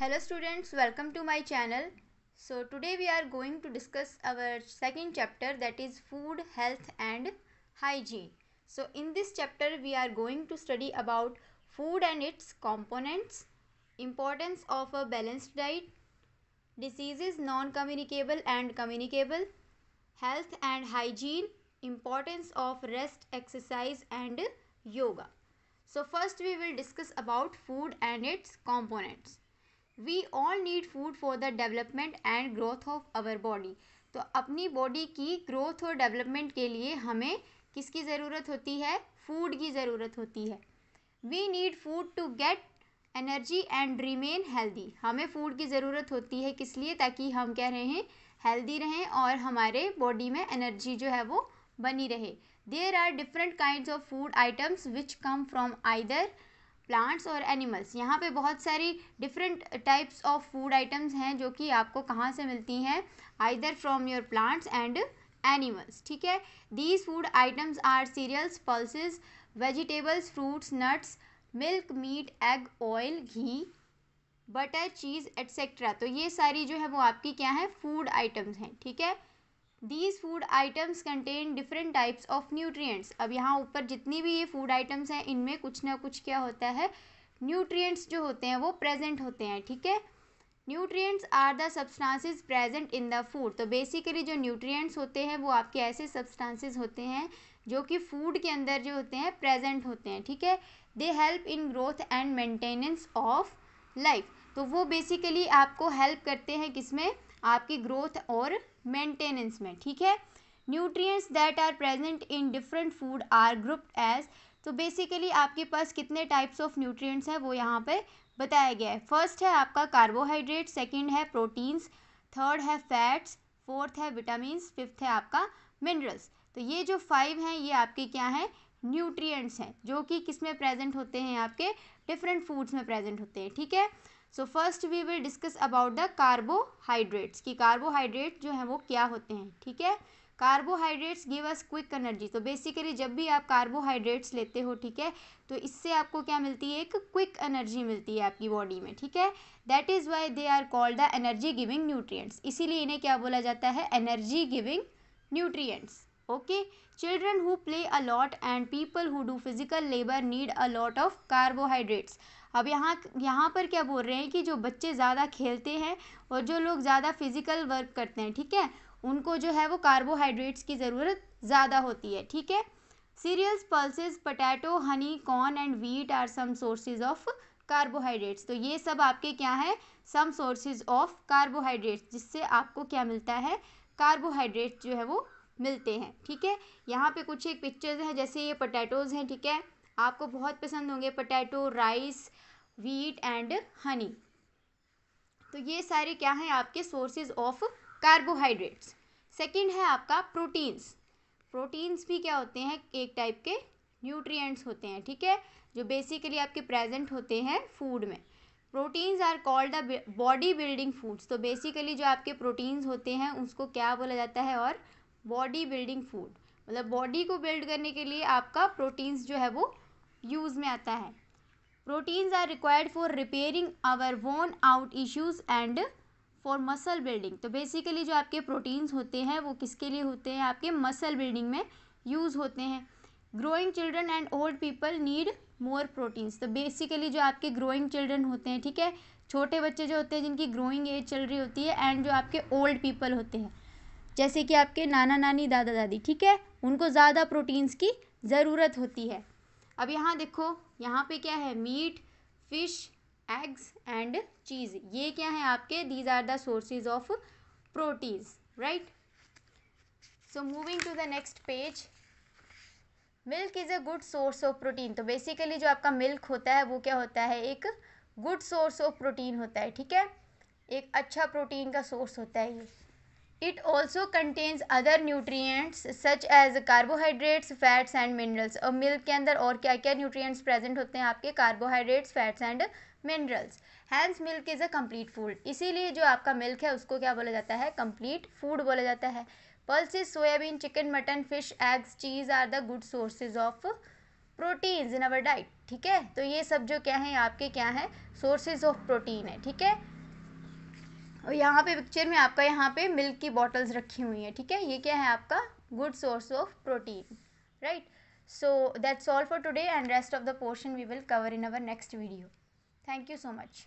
hello students welcome to my channel so today we are going to discuss our second chapter that is food health and hygiene so in this chapter we are going to study about food and its components importance of a balanced diet diseases non-communicable and communicable health and hygiene importance of rest exercise and yoga so first we will discuss about food and its components we all need food for the development and growth of our body तो अपनी body की growth और development के लिए हमें किसकी ज़रूरत होती है फूड की ज़रूरत होती है we need food to get energy and remain healthy हमें फूड की ज़रूरत होती है किस लिए ताकि हम कह रहे हैं हेल्दी रहें और हमारे बॉडी में एनर्जी जो है वो बनी रहे there are different kind of food items which come from either plants और एनिमल्स यहाँ पे बहुत सारी different types of food items हैं जो कि आपको कहाँ से मिलती हैं either from your plants and animals ठीक है these food items are cereals pulses vegetables fruits nuts milk meat egg oil ghee butter cheese etcetera तो ये सारी जो है वो आपकी क्या है फूड आइटम्स हैं ठीक है these food items contain different types of nutrients अब यहाँ ऊपर जितनी भी ये फूड आइटम्स हैं इनमें कुछ ना कुछ क्या होता है न्यूट्रियट्स जो होते हैं वो प्रेजेंट होते हैं ठीक है nutrients are the substances present in the food तो बेसिकली जो न्यूट्रियट्स होते हैं वो आपके ऐसे सब्सटांसिस होते हैं जो कि फूड के अंदर जो होते हैं प्रेजेंट होते हैं ठीक है they help in growth and maintenance of life तो वो बेसिकली आपको हेल्प करते हैं किसमें आपकी ग्रोथ और मेंटेनेंस में ठीक है nutrients that are present in different food are grouped as तो बेसिकली आपके पास कितने टाइप्स ऑफ न्यूट्रिएंट्स हैं वो यहाँ पे बताया गया है फर्स्ट है आपका कार्बोहाइड्रेट सेकंड है प्रोटीन्स थर्ड है फैट्स फोर्थ है विटामिन फिफ्थ है आपका मिनरल्स तो ये जो फाइव हैं ये आपके क्या हैं न्यूट्रियट्स हैं जो कि किस में प्रेजेंट होते हैं आपके डिफरेंट फूड्स में प्रेजेंट होते हैं ठीक है so first we will discuss about the carbohydrates कि कार्बोहाइड्रेट जो हैं वो क्या होते हैं ठीक है carbohydrates give us quick energy तो बेसिकली जब भी आप कार्बोहाइड्रेट्स लेते हो ठीक है तो इससे आपको क्या मिलती है एक क्विक एनर्जी मिलती है आपकी बॉडी में ठीक है that is why they are called the energy giving nutrients इसीलिए इन्हें क्या बोला जाता है energy giving nutrients okay children who play a lot and people who do physical labour need a lot of carbohydrates अब यहाँ यहाँ पर क्या बोल रहे हैं कि जो बच्चे ज़्यादा खेलते हैं और जो लोग ज़्यादा फिज़िकल वर्क करते हैं ठीक है उनको जो है वो कार्बोहाइड्रेट्स की ज़रूरत ज़्यादा होती है ठीक है cereals pulse potato honey corn and wheat are some sources of carbohydrates तो ये सब आपके क्या हैं सम सोर्सेज ऑफ कार्बोहाइड्रेट्स जिससे आपको क्या मिलता है कार्बोहाइड्रेट्स जो है वो मिलते हैं ठीक है यहाँ पे कुछ एक पिक्चर्स हैं जैसे ये पोटैटोज़ हैं ठीक है आपको बहुत पसंद होंगे potato rice wheat and honey तो ये सारे क्या हैं आपके सोर्सेज ऑफ कार्बोहाइड्रेट्स सेकंड है आपका प्रोटीन्स प्रोटीन्स भी क्या होते हैं एक टाइप के न्यूट्रिएंट्स होते हैं ठीक है जो बेसिकली आपके प्रेजेंट होते हैं फूड में proteins are called the body building foods तो बेसिकली जो आपके प्रोटीन्स होते हैं उसको क्या बोला जाता है और बॉडी बिल्डिंग फूड मतलब बॉडी को बिल्ड करने के लिए आपका प्रोटीन्स जो है वो यूज़ में आता है proteins are required for repairing our worn out tissues and for muscle building तो बेसिकली जो आपके प्रोटीन्स होते हैं वो किसके लिए होते हैं आपके मसल बिल्डिंग में यूज़ होते हैं growing children and old people need more proteins तो बेसिकली जो आपके ग्रोइंग चिल्ड्रन होते हैं ठीक है छोटे बच्चे जो होते हैं जिनकी ग्रोइंग एज चल रही होती है एंड जो आपके ओल्ड पीपल होते हैं जैसे कि आपके नाना नानी दादा दादी ठीक है उनको ज़्यादा प्रोटीन्स की ज़रूरत होती है अब यहाँ देखो यहाँ पे क्या है meat fish eggs and cheese ये क्या है आपके these are the sources of proteins right so moving to the next page milk is a good source of protein तो बेसिकली जो आपका मिल्क होता है वो क्या होता है एक गुड सोर्स ऑफ प्रोटीन होता है ठीक है एक अच्छा प्रोटीन का सोर्स होता है ये it also contains other nutrients such as carbohydrates fats and minerals और मिल्क के अंदर और क्या क्या न्यूट्रियट्स प्रेजेंट होते हैं आपके carbohydrates fats and minerals hence milk is a complete food इसीलिए जो आपका मिल्क है उसको क्या बोला जाता है कम्प्लीट फूड बोला जाता है pulse soybean chicken mutton fish eggs cheese are the good sources of proteins in our diet ठीक है तो ये सब जो क्या है आपके क्या है सोर्सेज ऑफ प्रोटीन है ठीक है और यहाँ पे पिक्चर में आपका यहाँ पे मिल्क की बॉटल्स रखी हुई हैं ठीक है ये क्या है आपका good source of protein right so that's all for today and rest of the portion we will cover in our next video thank you so much